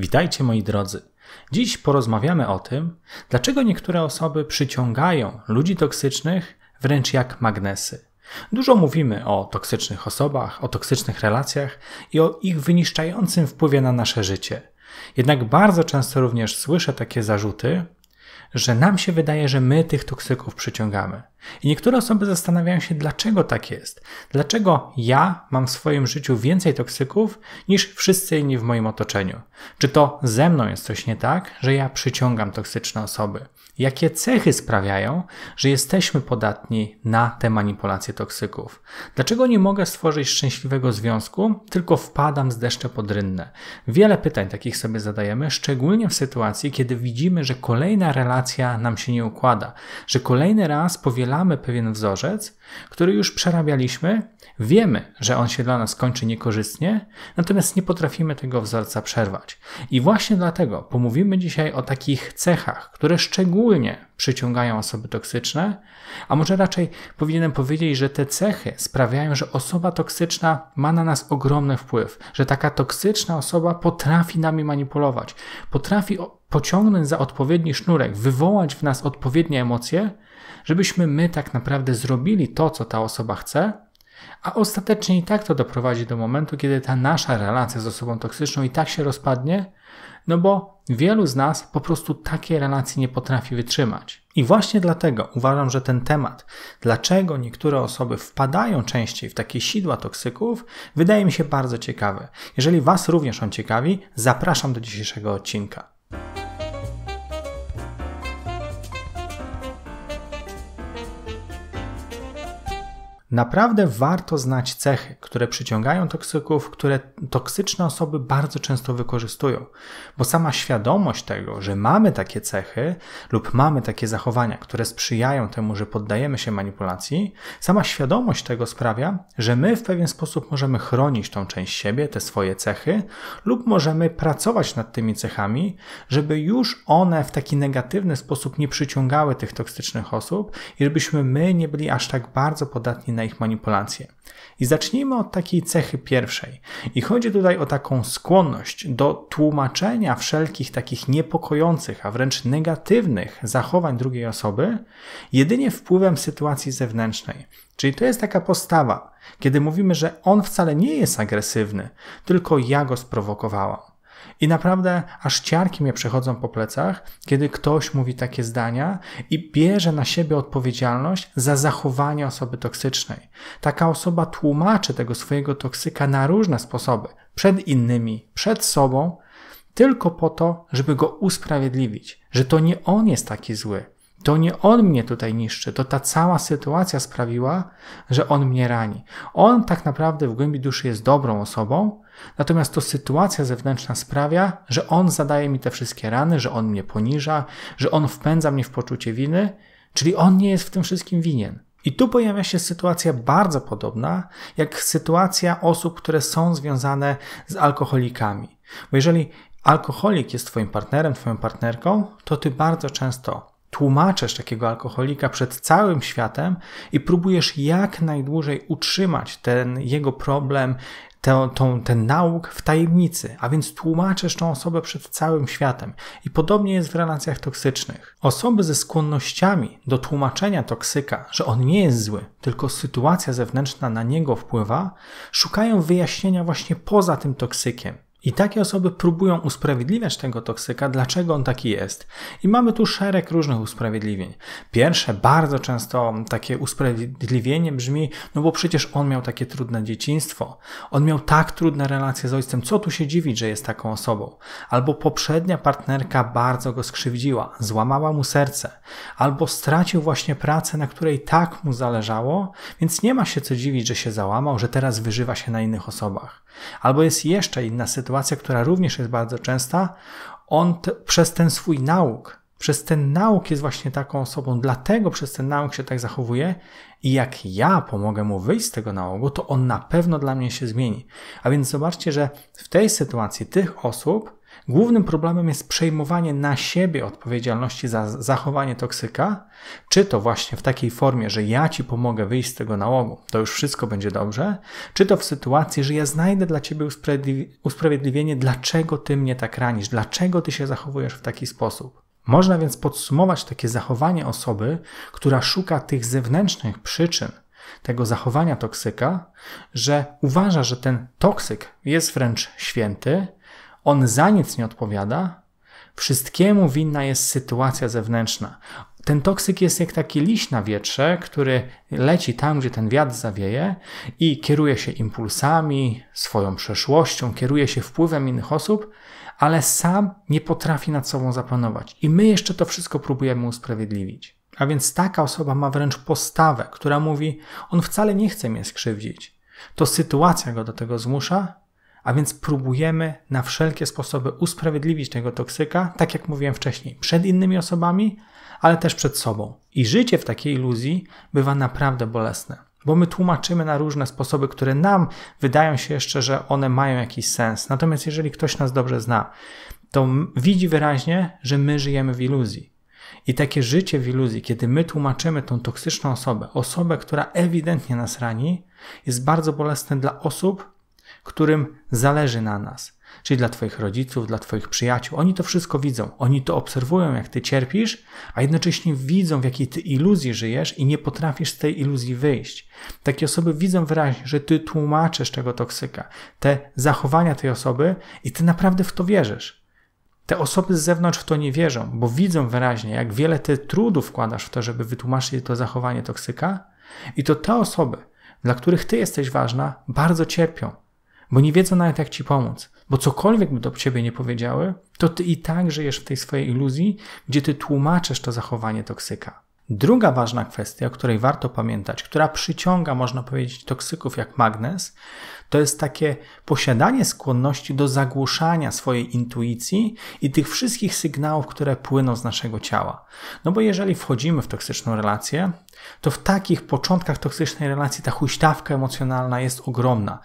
Witajcie moi drodzy. Dziś porozmawiamy o tym, dlaczego niektóre osoby przyciągają ludzi toksycznych wręcz jak magnesy. Dużo mówimy o toksycznych osobach, o toksycznych relacjach i o ich wyniszczającym wpływie na nasze życie. Jednak bardzo często również słyszę takie zarzuty, że nam się wydaje, że my tych toksyków przyciągamy. I niektóre osoby zastanawiają się, dlaczego tak jest. Dlaczego ja mam w swoim życiu więcej toksyków niż wszyscy inni w moim otoczeniu? Czy to ze mną jest coś nie tak, że ja przyciągam toksyczne osoby? Jakie cechy sprawiają, że jesteśmy podatni na te manipulacje toksyków? Dlaczego nie mogę stworzyć szczęśliwego związku, tylko wpadam z deszcze pod rynne? Wiele pytań takich sobie zadajemy, szczególnie w sytuacji, kiedy widzimy, że kolejna relacja nam się nie układa, że kolejny raz powielamy pewien wzorzec, który już przerabialiśmy, wiemy, że on się dla nas kończy niekorzystnie, natomiast nie potrafimy tego wzorca przerwać. I właśnie dlatego pomówimy dzisiaj o takich cechach, które szczególnie ogólnie przyciągają osoby toksyczne, a może raczej powinienem powiedzieć, że te cechy sprawiają, że osoba toksyczna ma na nas ogromny wpływ, że taka toksyczna osoba potrafi nami manipulować, potrafi pociągnąć za odpowiedni sznurek, wywołać w nas odpowiednie emocje, żebyśmy my tak naprawdę zrobili to, co ta osoba chce, a ostatecznie i tak to doprowadzi do momentu, kiedy ta nasza relacja z osobą toksyczną i tak się rozpadnie, no bo wielu z nas po prostu takie relacje nie potrafi wytrzymać. I właśnie dlatego uważam, że ten temat, dlaczego niektóre osoby wpadają częściej w takie sidła toksyków, wydaje mi się bardzo ciekawy. Jeżeli Was również on ciekawi, zapraszam do dzisiejszego odcinka. Naprawdę warto znać cechy, które przyciągają toksyków, które toksyczne osoby bardzo często wykorzystują, bo sama świadomość tego, że mamy takie cechy lub mamy takie zachowania, które sprzyjają temu, że poddajemy się manipulacji, sama świadomość tego sprawia, że my w pewien sposób możemy chronić tą część siebie, te swoje cechy, lub możemy pracować nad tymi cechami, żeby już one w taki negatywny sposób nie przyciągały tych toksycznych osób i żebyśmy my nie byli aż tak bardzo podatni na ich manipulacje. I zacznijmy od takiej cechy pierwszej. I chodzi tutaj o taką skłonność do tłumaczenia wszelkich takich niepokojących, a wręcz negatywnych zachowań drugiej osoby jedynie wpływem sytuacji zewnętrznej. Czyli to jest taka postawa, kiedy mówimy, że on wcale nie jest agresywny, tylko ja go sprowokowałam. I naprawdę aż ciarki mnie przechodzą po plecach, kiedy ktoś mówi takie zdania i bierze na siebie odpowiedzialność za zachowanie osoby toksycznej. Taka osoba tłumaczy tego swojego toksyka na różne sposoby, przed innymi, przed sobą, tylko po to, żeby go usprawiedliwić, że to nie on jest taki zły, to nie on mnie tutaj niszczy, to ta cała sytuacja sprawiła, że on mnie rani. On tak naprawdę w głębi duszy jest dobrą osobą, natomiast to sytuacja zewnętrzna sprawia, że on zadaje mi te wszystkie rany, że on mnie poniża, że on wpędza mnie w poczucie winy, czyli on nie jest w tym wszystkim winien. I tu pojawia się sytuacja bardzo podobna jak sytuacja osób, które są związane z alkoholikami. Bo jeżeli alkoholik jest Twoim partnerem, Twoją partnerką, to Ty bardzo często tłumaczysz takiego alkoholika przed całym światem i próbujesz jak najdłużej utrzymać ten jego problem, tę, tą, ten nauk w tajemnicy, a więc tłumaczysz tą osobę przed całym światem. I podobnie jest w relacjach toksycznych. Osoby ze skłonnościami do tłumaczenia toksyka, że on nie jest zły, tylko sytuacja zewnętrzna na niego wpływa, szukają wyjaśnienia właśnie poza tym toksykiem. I takie osoby próbują usprawiedliwiać tego toksyka, dlaczego on taki jest. I mamy tu szereg różnych usprawiedliwień. Pierwsze, bardzo często takie usprawiedliwienie brzmi, no bo przecież on miał takie trudne dzieciństwo, on miał tak trudne relacje z ojcem, co tu się dziwić, że jest taką osobą. Albo poprzednia partnerka bardzo go skrzywdziła, złamała mu serce, albo stracił właśnie pracę, na której tak mu zależało, więc nie ma się co dziwić, że się załamał, że teraz wyżywa się na innych osobach. Albo jest jeszcze inna sytuacja, sytuacja, która również jest bardzo częsta, on przez ten swój nauk, przez ten nauk jest właśnie taką osobą, dlatego przez ten nauk się tak zachowuje i jak ja pomogę mu wyjść z tego nałogu, to on na pewno dla mnie się zmieni. A więc zobaczcie, że w tej sytuacji tych osób Głównym problemem jest przejmowanie na siebie odpowiedzialności za zachowanie toksyka, czy to właśnie w takiej formie, że ja ci pomogę wyjść z tego nałogu, to już wszystko będzie dobrze, czy to w sytuacji, że ja znajdę dla ciebie usprawiedliwienie, dlaczego ty mnie tak ranisz, dlaczego ty się zachowujesz w taki sposób. Można więc podsumować takie zachowanie osoby, która szuka tych zewnętrznych przyczyn tego zachowania toksyka, że uważa, że ten toksyk jest wręcz święty, on za nic nie odpowiada. Wszystkiemu winna jest sytuacja zewnętrzna. Ten toksyk jest jak taki liść na wietrze, który leci tam, gdzie ten wiatr zawieje i kieruje się impulsami, swoją przeszłością, kieruje się wpływem innych osób, ale sam nie potrafi nad sobą zapanować. I my jeszcze to wszystko próbujemy usprawiedliwić. A więc taka osoba ma wręcz postawę, która mówi: On wcale nie chce mnie skrzywdzić. To sytuacja go do tego zmusza, a więc próbujemy na wszelkie sposoby usprawiedliwić tego toksyka, tak jak mówiłem wcześniej, przed innymi osobami, ale też przed sobą. I życie w takiej iluzji bywa naprawdę bolesne, bo my tłumaczymy na różne sposoby, które nam wydają się jeszcze, że one mają jakiś sens. Natomiast jeżeli ktoś nas dobrze zna, to widzi wyraźnie, że my żyjemy w iluzji. I takie życie w iluzji, kiedy my tłumaczymy tą toksyczną osobę, osobę, która ewidentnie nas rani, jest bardzo bolesne dla osób, którym zależy na nas. Czyli dla Twoich rodziców, dla Twoich przyjaciół. Oni to wszystko widzą, oni to obserwują, jak Ty cierpisz, a jednocześnie widzą, w jakiej Ty iluzji żyjesz i nie potrafisz z tej iluzji wyjść. Takie osoby widzą wyraźnie, że Ty tłumaczysz tego toksyka, te zachowania tej osoby i Ty naprawdę w to wierzysz. Te osoby z zewnątrz w to nie wierzą, bo widzą wyraźnie, jak wiele ty trudu wkładasz w to, żeby wytłumaczyć to zachowanie toksyka, i to te osoby, dla których ty jesteś ważna, bardzo cierpią, bo nie wiedzą nawet jak ci pomóc. Bo cokolwiek by do ciebie nie powiedziały, to ty i tak żyjesz w tej swojej iluzji, gdzie ty tłumaczysz to zachowanie toksyka. Druga ważna kwestia, o której warto pamiętać, która przyciąga, można powiedzieć, toksyków jak magnes, to jest takie posiadanie skłonności do zagłuszania swojej intuicji i tych wszystkich sygnałów, które płyną z naszego ciała. No bo jeżeli wchodzimy w toksyczną relację, to w takich początkach toksycznej relacji ta huśtawka emocjonalna jest ogromna.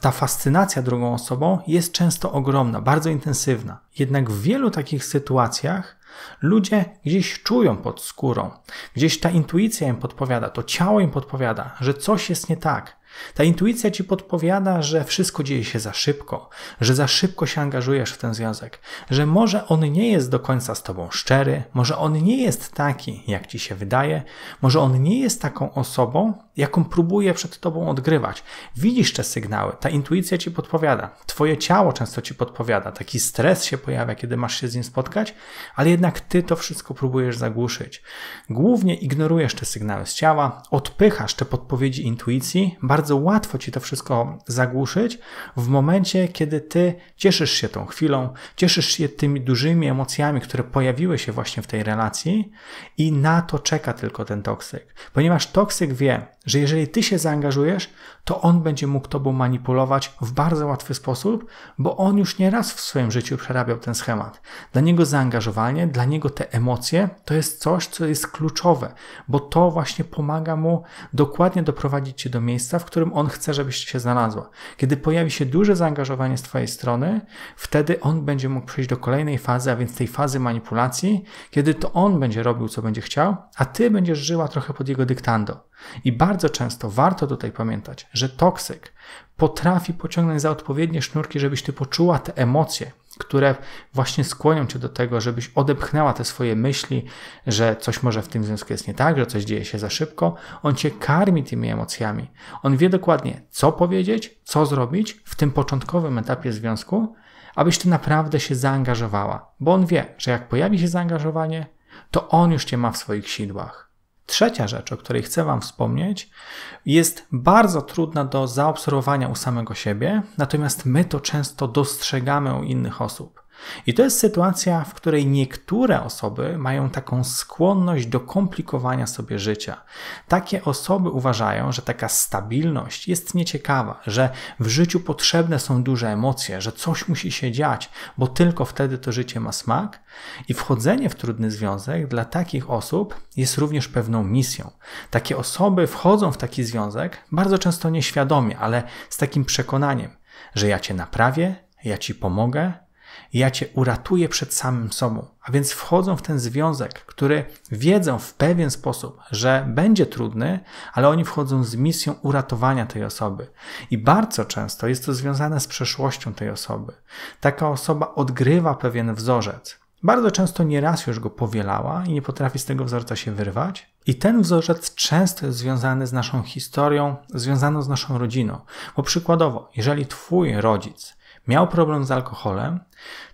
Ta fascynacja drugą osobą jest często ogromna, bardzo intensywna. Jednak w wielu takich sytuacjach Ludzie gdzieś czują pod skórą, gdzieś ta intuicja im podpowiada, to ciało im podpowiada, że coś jest nie tak, ta intuicja ci podpowiada, że wszystko dzieje się za szybko, że za szybko się angażujesz w ten związek, że może on nie jest do końca z tobą szczery, może on nie jest taki, jak ci się wydaje, może on nie jest taką osobą, jaką próbuje przed tobą odgrywać. Widzisz te sygnały, ta intuicja ci podpowiada, twoje ciało często ci podpowiada, taki stres się pojawia, kiedy masz się z nim spotkać, ale jednak ty to wszystko próbujesz zagłuszyć. Głównie ignorujesz te sygnały z ciała, odpychasz te podpowiedzi intuicji, bardzo bardzo łatwo ci to wszystko zagłuszyć w momencie, kiedy ty cieszysz się tą chwilą, cieszysz się tymi dużymi emocjami, które pojawiły się właśnie w tej relacji i na to czeka tylko ten toksyk. Ponieważ toksyk wie, że jeżeli ty się zaangażujesz, to on będzie mógł tobą manipulować w bardzo łatwy sposób, bo on już nieraz w swoim życiu przerabiał ten schemat. Dla niego zaangażowanie, dla niego te emocje to jest coś, co jest kluczowe, bo to właśnie pomaga mu dokładnie doprowadzić cię do miejsca, w którym którym on chce, żebyś się znalazła. Kiedy pojawi się duże zaangażowanie z Twojej strony, wtedy on będzie mógł przejść do kolejnej fazy, a więc tej fazy manipulacji, kiedy to on będzie robił, co będzie chciał, a Ty będziesz żyła trochę pod jego dyktando. I bardzo często warto tutaj pamiętać, że toksyk potrafi pociągnąć za odpowiednie sznurki, żebyś Ty poczuła te emocje, które właśnie skłonią cię do tego, żebyś odepchnęła te swoje myśli, że coś może w tym związku jest nie tak, że coś dzieje się za szybko. On cię karmi tymi emocjami. On wie dokładnie, co powiedzieć, co zrobić w tym początkowym etapie związku, abyś ty naprawdę się zaangażowała, bo on wie, że jak pojawi się zaangażowanie, to on już cię ma w swoich sidłach. Trzecia rzecz, o której chcę Wam wspomnieć, jest bardzo trudna do zaobserwowania u samego siebie, natomiast my to często dostrzegamy u innych osób. I to jest sytuacja, w której niektóre osoby mają taką skłonność do komplikowania sobie życia. Takie osoby uważają, że taka stabilność jest nieciekawa, że w życiu potrzebne są duże emocje, że coś musi się dziać, bo tylko wtedy to życie ma smak. I wchodzenie w trudny związek dla takich osób jest również pewną misją. Takie osoby wchodzą w taki związek bardzo często nieświadomie, ale z takim przekonaniem, że ja cię naprawię, ja ci pomogę, ja cię uratuję przed samym sobą. A więc wchodzą w ten związek, który wiedzą w pewien sposób, że będzie trudny, ale oni wchodzą z misją uratowania tej osoby. I bardzo często jest to związane z przeszłością tej osoby. Taka osoba odgrywa pewien wzorzec. Bardzo często nieraz już go powielała i nie potrafi z tego wzorca się wyrwać. I ten wzorzec często jest związany z naszą historią, związaną z naszą rodziną. Bo przykładowo, jeżeli twój rodzic miał problem z alkoholem,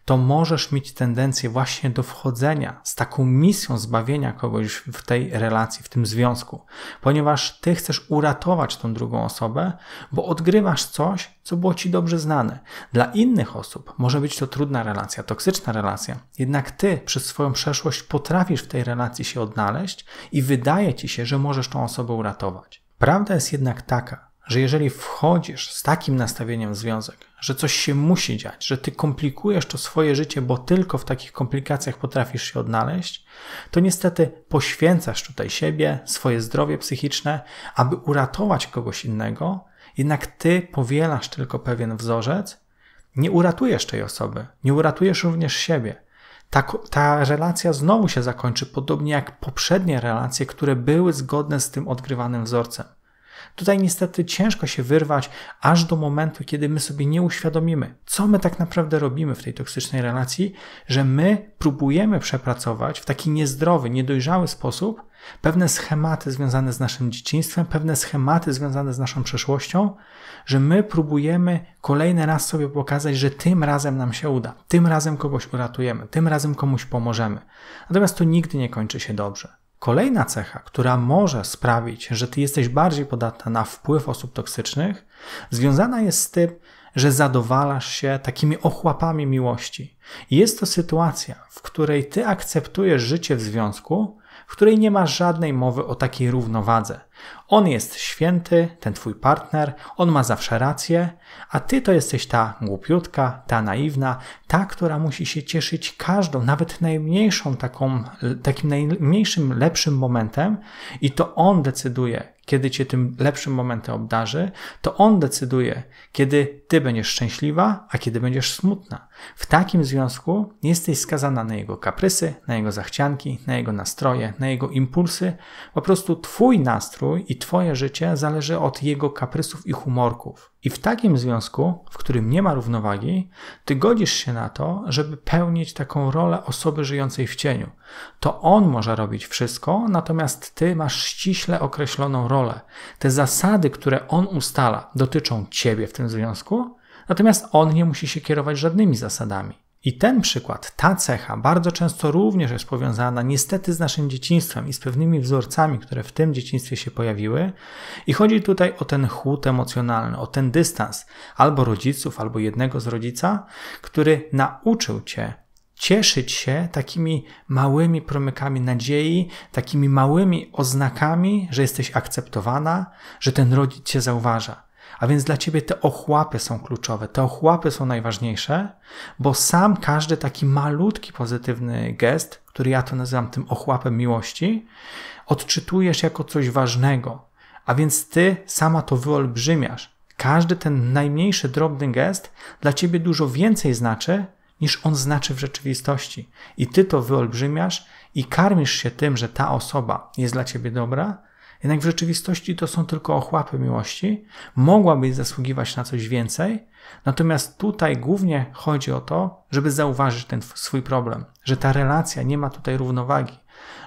to możesz mieć tendencję właśnie do wchodzenia z taką misją zbawienia kogoś w tej relacji, w tym związku, ponieważ ty chcesz uratować tą drugą osobę, bo odgrywasz coś, co było ci dobrze znane. Dla innych osób może być to trudna relacja, toksyczna relacja, jednak ty przez swoją przeszłość potrafisz w tej relacji się odnaleźć i wydaje ci się, że możesz tą osobę uratować. Prawda jest jednak taka, że jeżeli wchodzisz z takim nastawieniem w związek, że coś się musi dziać, że ty komplikujesz to swoje życie, bo tylko w takich komplikacjach potrafisz się odnaleźć, to niestety poświęcasz tutaj siebie, swoje zdrowie psychiczne, aby uratować kogoś innego, jednak ty powielasz tylko pewien wzorzec, nie uratujesz tej osoby, nie uratujesz również siebie. Ta, ta, relacja znowu się zakończy, podobnie jak poprzednie relacje, które były zgodne z tym odgrywanym wzorcem. Tutaj niestety ciężko się wyrwać aż do momentu, kiedy my sobie nie uświadomimy, co my tak naprawdę robimy w tej toksycznej relacji, że my próbujemy przepracować w taki niezdrowy, niedojrzały sposób pewne schematy związane z naszym dzieciństwem, pewne schematy związane z naszą przeszłością, że my próbujemy kolejny raz sobie pokazać, że tym razem nam się uda, tym razem kogoś uratujemy, tym razem komuś pomożemy. Natomiast to nigdy nie kończy się dobrze. Kolejna cecha, która może sprawić, że ty jesteś bardziej podatna na wpływ osób toksycznych, związana jest z tym, że zadowalasz się takimi ochłapami miłości. Jest to sytuacja, w której ty akceptujesz życie w związku, w której nie ma żadnej mowy o takiej równowadze. On jest święty, ten twój partner, on ma zawsze rację, a ty to jesteś ta głupiutka, ta naiwna, ta, która musi się cieszyć każdą, nawet najmniejszą taką, takim najmniejszym, lepszym momentem i to on decyduje, kiedy cię tym lepszym momentem obdarzy, to on decyduje, kiedy ty będziesz szczęśliwa, a kiedy będziesz smutna. W takim związku jesteś skazana na jego kaprysy, na jego zachcianki, na jego nastroje, na jego impulsy. Po prostu twój nastrój rozwój i Twoje życie zależy od jego kaprysów i humorków. I w takim związku, w którym nie ma równowagi, ty godzisz się na to, żeby pełnić taką rolę osoby żyjącej w cieniu. To on może robić wszystko, natomiast ty masz ściśle określoną rolę. Te zasady, które on ustala, dotyczą ciebie w tym związku, natomiast on nie musi się kierować żadnymi zasadami. I ten przykład, ta cecha bardzo często również jest powiązana niestety z naszym dzieciństwem i z pewnymi wzorcami, które w tym dzieciństwie się pojawiły. I chodzi tutaj o ten chłód emocjonalny, o ten dystans albo rodziców, albo jednego z rodzica, który nauczył cię cieszyć się takimi małymi promykami nadziei, takimi małymi oznakami, że jesteś akceptowana, że ten rodzic cię zauważa. A więc dla ciebie te ochłapy są kluczowe, te ochłapy są najważniejsze, bo sam każdy taki malutki pozytywny gest, który ja to nazywam tym ochłapem miłości, odczytujesz jako coś ważnego. A więc ty sama to wyolbrzymiasz. Każdy ten najmniejszy drobny gest dla ciebie dużo więcej znaczy niż on znaczy w rzeczywistości. I ty to wyolbrzymiasz i karmisz się tym, że ta osoba jest dla ciebie dobra, jednak w rzeczywistości to są tylko ochłapy miłości, mogłabyś zasługiwać na coś więcej, natomiast tutaj głównie chodzi o to, żeby zauważyć ten swój problem, że ta relacja nie ma tutaj równowagi,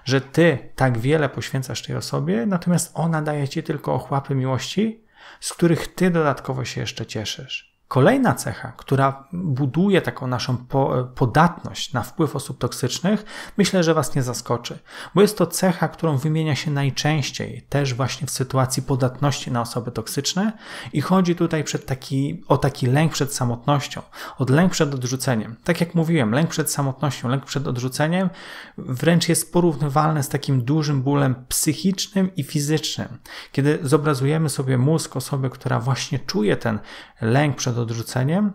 że ty tak wiele poświęcasz tej osobie, natomiast ona daje ci tylko ochłapy miłości, z których ty dodatkowo się jeszcze cieszysz. Kolejna cecha, która buduje taką naszą po, podatność na wpływ osób toksycznych, myślę, że Was nie zaskoczy, bo jest to cecha, którą wymienia się najczęściej też właśnie w sytuacji podatności na osoby toksyczne i chodzi tutaj przed taki, o taki lęk przed samotnością, od lęk przed odrzuceniem. Tak jak mówiłem, lęk przed samotnością, lęk przed odrzuceniem wręcz jest porównywalny z takim dużym bólem psychicznym i fizycznym. Kiedy zobrazujemy sobie mózg osoby, która właśnie czuje ten lęk przed odrzuceniem, odrzuceniem,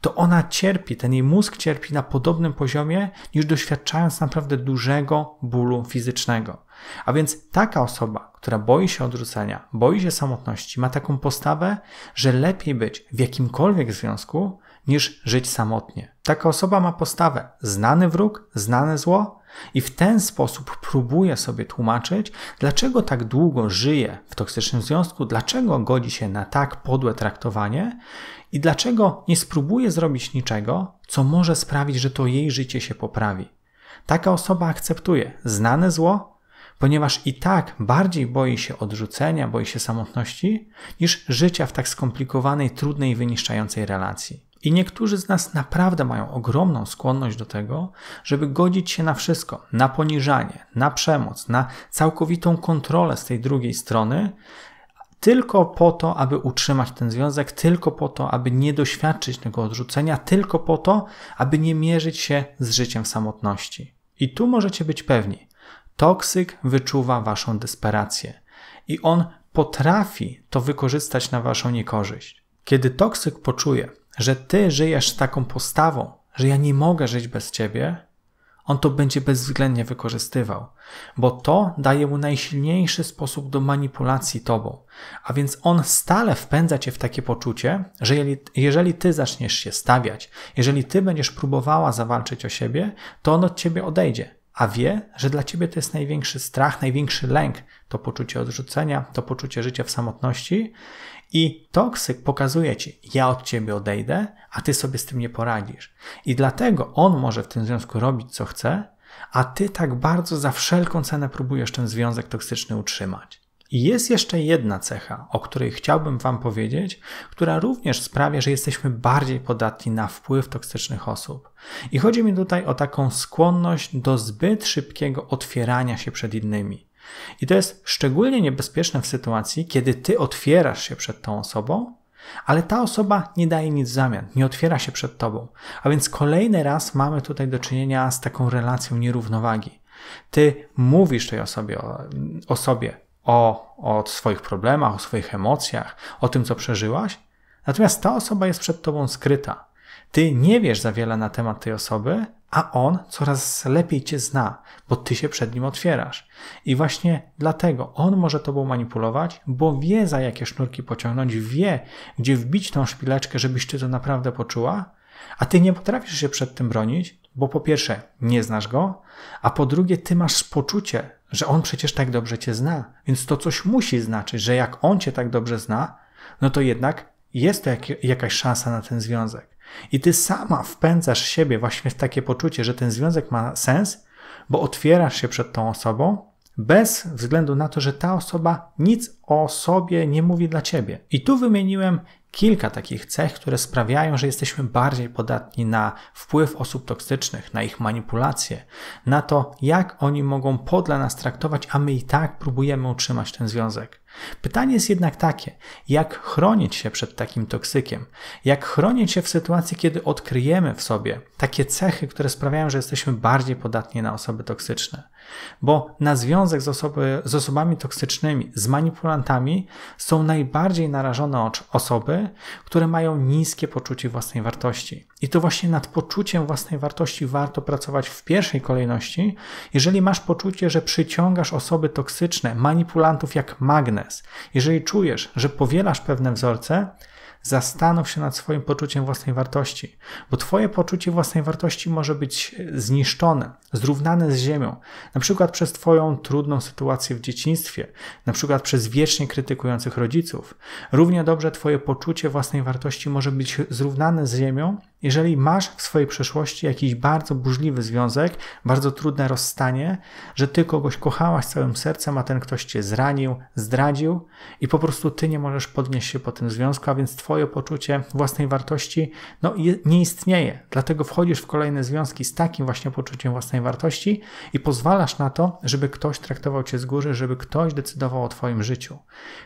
to ona cierpi, ten jej mózg cierpi na podobnym poziomie, niż doświadczając naprawdę dużego bólu fizycznego. A więc taka osoba, która boi się odrzucenia, boi się samotności, ma taką postawę, że lepiej być w jakimkolwiek związku, niż żyć samotnie. Taka osoba ma postawę znany wróg, znane zło i w ten sposób próbuje sobie tłumaczyć, dlaczego tak długo żyje w toksycznym związku, dlaczego godzi się na tak podłe traktowanie i dlaczego nie spróbuje zrobić niczego, co może sprawić, że to jej życie się poprawi. Taka osoba akceptuje znane zło, ponieważ i tak bardziej boi się odrzucenia, boi się samotności, niż życia w tak skomplikowanej, trudnej wyniszczającej relacji. I niektórzy z nas naprawdę mają ogromną skłonność do tego, żeby godzić się na wszystko, na poniżanie, na przemoc, na całkowitą kontrolę z tej drugiej strony, tylko po to, aby utrzymać ten związek, tylko po to, aby nie doświadczyć tego odrzucenia, tylko po to, aby nie mierzyć się z życiem w samotności. I tu możecie być pewni, toksyk wyczuwa waszą desperację i on potrafi to wykorzystać na waszą niekorzyść. Kiedy toksyk poczuje, że ty żyjesz z taką postawą, że ja nie mogę żyć bez ciebie, on to będzie bezwzględnie wykorzystywał, bo to daje mu najsilniejszy sposób do manipulacji tobą. A więc on stale wpędza cię w takie poczucie, że jeżeli ty zaczniesz się stawiać, jeżeli ty będziesz próbowała zawalczyć o siebie, to on od ciebie odejdzie a wie, że dla ciebie to jest największy strach, największy lęk, to poczucie odrzucenia, to poczucie życia w samotności. I toksyk pokazuje ci, ja od ciebie odejdę, a ty sobie z tym nie poradzisz. I dlatego on może w tym związku robić co chce, a ty tak bardzo za wszelką cenę próbujesz ten związek toksyczny utrzymać. I jest jeszcze jedna cecha, o której chciałbym Wam powiedzieć, która również sprawia, że jesteśmy bardziej podatni na wpływ toksycznych osób. I chodzi mi tutaj o taką skłonność do zbyt szybkiego otwierania się przed innymi. I to jest szczególnie niebezpieczne w sytuacji, kiedy ty otwierasz się przed tą osobą, ale ta osoba nie daje nic w zamian, nie otwiera się przed tobą. A więc kolejny raz mamy tutaj do czynienia z taką relacją nierównowagi. Ty mówisz tej osobie o, mm, o sobie, o, o swoich problemach, o swoich emocjach, o tym, co przeżyłaś. Natomiast ta osoba jest przed tobą skryta. Ty nie wiesz za wiele na temat tej osoby, a on coraz lepiej cię zna, bo ty się przed nim otwierasz. I właśnie dlatego on może tobą manipulować, bo wie za jakie sznurki pociągnąć, wie gdzie wbić tą szpileczkę, żebyś ty to naprawdę poczuła, a ty nie potrafisz się przed tym bronić, bo po pierwsze nie znasz go, a po drugie ty masz poczucie, że on przecież tak dobrze cię zna, więc to coś musi znaczyć, że jak on cię tak dobrze zna, no to jednak jest to jak, jakaś szansa na ten związek. I ty sama wpędzasz siebie właśnie w takie poczucie, że ten związek ma sens, bo otwierasz się przed tą osobą bez względu na to, że ta osoba nic o sobie nie mówi dla ciebie. I tu wymieniłem kilka takich cech, które sprawiają, że jesteśmy bardziej podatni na wpływ osób toksycznych, na ich manipulacje, na to, jak oni mogą podla nas traktować, a my i tak próbujemy utrzymać ten związek. Pytanie jest jednak takie, jak chronić się przed takim toksykiem? Jak chronić się w sytuacji, kiedy odkryjemy w sobie takie cechy, które sprawiają, że jesteśmy bardziej podatni na osoby toksyczne? Bo na związek z, osoby, z osobami toksycznymi, z manipulantami są najbardziej narażone osoby, które mają niskie poczucie własnej wartości. I to właśnie nad poczuciem własnej wartości warto pracować w pierwszej kolejności, jeżeli masz poczucie, że przyciągasz osoby toksyczne, manipulantów jak magnes, jeżeli czujesz, że powielasz pewne wzorce, Zastanów się nad swoim poczuciem własnej wartości, bo Twoje poczucie własnej wartości może być zniszczone, zrównane z ziemią, na przykład przez Twoją trudną sytuację w dzieciństwie, na przykład przez wiecznie krytykujących rodziców. Równie dobrze Twoje poczucie własnej wartości może być zrównane z ziemią, jeżeli masz w swojej przeszłości jakiś bardzo burzliwy związek, bardzo trudne rozstanie, że Ty kogoś kochałaś całym sercem, a ten ktoś Cię zranił, zdradził i po prostu Ty nie możesz podnieść się po tym związku, a więc Twoje twoje poczucie własnej wartości no, nie istnieje. Dlatego wchodzisz w kolejne związki z takim właśnie poczuciem własnej wartości i pozwalasz na to, żeby ktoś traktował cię z góry, żeby ktoś decydował o twoim życiu.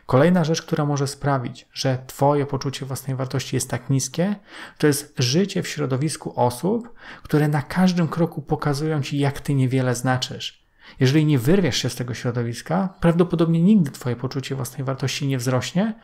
Kolejna rzecz, która może sprawić, że twoje poczucie własnej wartości jest tak niskie, to jest życie w środowisku osób, które na każdym kroku pokazują ci, jak ty niewiele znaczysz. Jeżeli nie wyrwiesz się z tego środowiska, prawdopodobnie nigdy Twoje poczucie własnej wartości nie wzrośnie,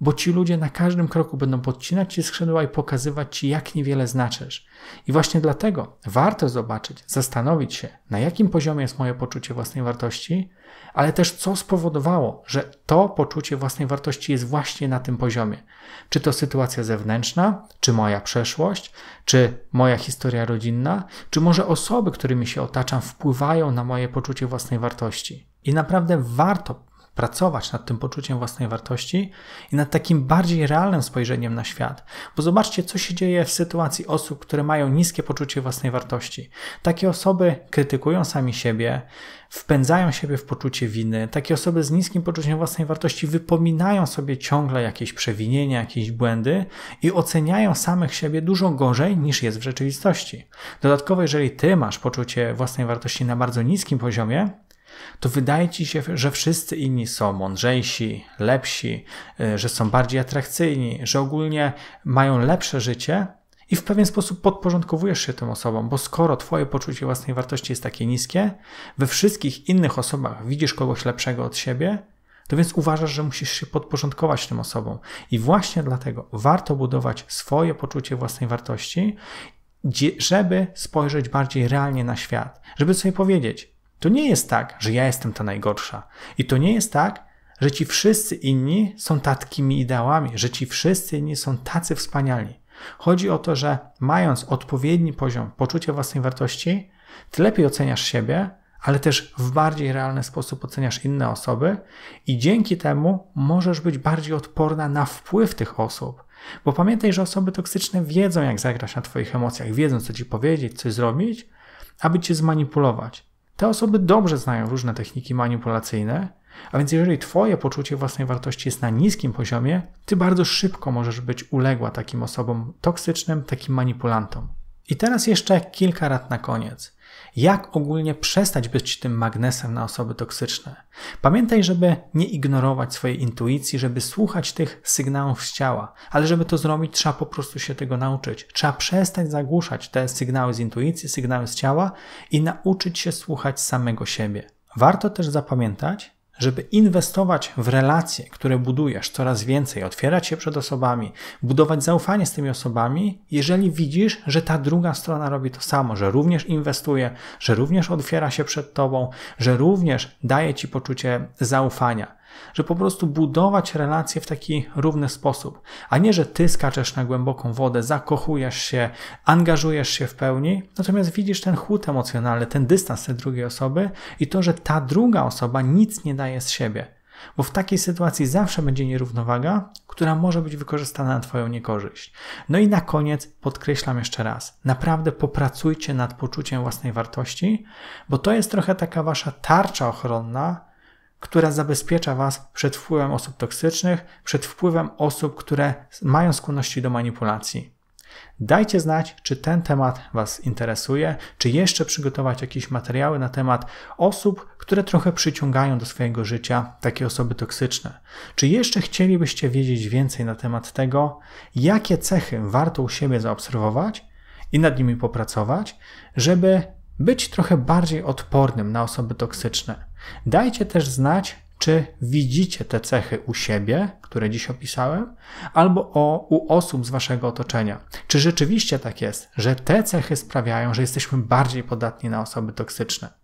bo ci ludzie na każdym kroku będą podcinać ci skrzydła i pokazywać ci, jak niewiele znaczysz. I właśnie dlatego warto zobaczyć, zastanowić się, na jakim poziomie jest moje poczucie własnej wartości, ale też co spowodowało, że to poczucie własnej wartości jest właśnie na tym poziomie. Czy to sytuacja zewnętrzna, czy moja przeszłość, czy moja historia rodzinna, czy może osoby, którymi się otaczam, wpływają na moje poczucie własnej wartości. I naprawdę warto pracować nad tym poczuciem własnej wartości i nad takim bardziej realnym spojrzeniem na świat. Bo zobaczcie, co się dzieje w sytuacji osób, które mają niskie poczucie własnej wartości. Takie osoby krytykują sami siebie, wpędzają siebie w poczucie winy. Takie osoby z niskim poczuciem własnej wartości wypominają sobie ciągle jakieś przewinienia, jakieś błędy i oceniają samych siebie dużo gorzej niż jest w rzeczywistości. Dodatkowo, jeżeli ty masz poczucie własnej wartości na bardzo niskim poziomie, to wydaje ci się, że wszyscy inni są mądrzejsi, lepsi, y, że są bardziej atrakcyjni, że ogólnie mają lepsze życie i w pewien sposób podporządkowujesz się tym osobom, bo skoro twoje poczucie własnej wartości jest takie niskie, we wszystkich innych osobach widzisz kogoś lepszego od siebie, to więc uważasz, że musisz się podporządkować tym osobom. I właśnie dlatego warto budować swoje poczucie własnej wartości, żeby spojrzeć bardziej realnie na świat, żeby sobie powiedzieć, to nie jest tak, że ja jestem ta najgorsza. I to nie jest tak, że ci wszyscy inni są takimi ideałami, że ci wszyscy inni są tacy wspaniali. Chodzi o to, że mając odpowiedni poziom poczucia własnej wartości, ty lepiej oceniasz siebie, ale też w bardziej realny sposób oceniasz inne osoby i dzięki temu możesz być bardziej odporna na wpływ tych osób. Bo pamiętaj, że osoby toksyczne wiedzą, jak zagrać na Twoich emocjach, wiedzą, co ci powiedzieć, co zrobić, aby cię zmanipulować. Te osoby dobrze znają różne techniki manipulacyjne, a więc jeżeli Twoje poczucie własnej wartości jest na niskim poziomie, Ty bardzo szybko możesz być uległa takim osobom toksycznym, takim manipulantom. I teraz jeszcze kilka rad na koniec. Jak ogólnie przestać być tym magnesem na osoby toksyczne? Pamiętaj, żeby nie ignorować swojej intuicji, żeby słuchać tych sygnałów z ciała, ale żeby to zrobić, trzeba po prostu się tego nauczyć. Trzeba przestać zagłuszać te sygnały z intuicji, sygnały z ciała i nauczyć się słuchać samego siebie. Warto też zapamiętać, żeby inwestować w relacje, które budujesz coraz więcej, otwierać się przed osobami, budować zaufanie z tymi osobami, jeżeli widzisz, że ta druga strona robi to samo, że również inwestuje, że również otwiera się przed tobą, że również daje ci poczucie zaufania że po prostu budować relacje w taki równy sposób, a nie, że ty skaczesz na głęboką wodę, zakochujesz się, angażujesz się w pełni, natomiast widzisz ten chłód emocjonalny, ten dystans tej drugiej osoby i to, że ta druga osoba nic nie daje z siebie. Bo w takiej sytuacji zawsze będzie nierównowaga, która może być wykorzystana na Twoją niekorzyść. No i na koniec podkreślam jeszcze raz: naprawdę popracujcie nad poczuciem własnej wartości, bo to jest trochę taka Wasza tarcza ochronna, która zabezpiecza Was przed wpływem osób toksycznych, przed wpływem osób, które mają skłonności do manipulacji. Dajcie znać, czy ten temat Was interesuje, czy jeszcze przygotować jakieś materiały na temat osób, które trochę przyciągają do swojego życia takie osoby toksyczne. Czy jeszcze chcielibyście wiedzieć więcej na temat tego, jakie cechy warto u siebie zaobserwować i nad nimi popracować, żeby być trochę bardziej odpornym na osoby toksyczne. Dajcie też znać, czy widzicie te cechy u siebie, które dziś opisałem, albo o, u osób z waszego otoczenia. Czy rzeczywiście tak jest, że te cechy sprawiają, że jesteśmy bardziej podatni na osoby toksyczne?